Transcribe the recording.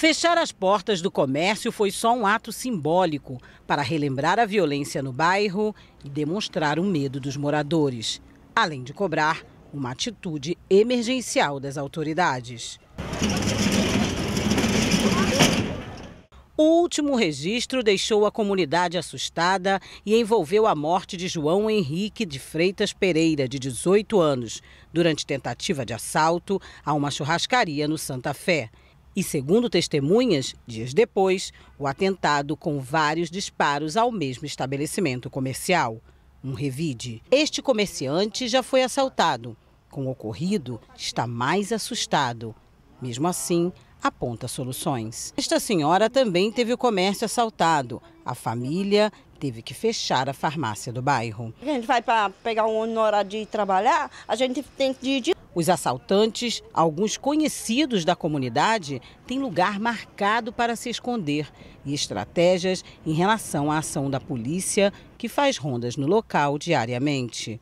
Fechar as portas do comércio foi só um ato simbólico para relembrar a violência no bairro e demonstrar o medo dos moradores, além de cobrar uma atitude emergencial das autoridades. O último registro deixou a comunidade assustada e envolveu a morte de João Henrique de Freitas Pereira, de 18 anos, durante tentativa de assalto a uma churrascaria no Santa Fé. E, segundo testemunhas, dias depois, o atentado com vários disparos ao mesmo estabelecimento comercial, um revide. Este comerciante já foi assaltado. Com o ocorrido, está mais assustado. Mesmo assim, aponta soluções. Esta senhora também teve o comércio assaltado. A família teve que fechar a farmácia do bairro. A gente vai para pegar um ônibus na hora de trabalhar, a gente tem que ir de os assaltantes, alguns conhecidos da comunidade, têm lugar marcado para se esconder e estratégias em relação à ação da polícia, que faz rondas no local diariamente.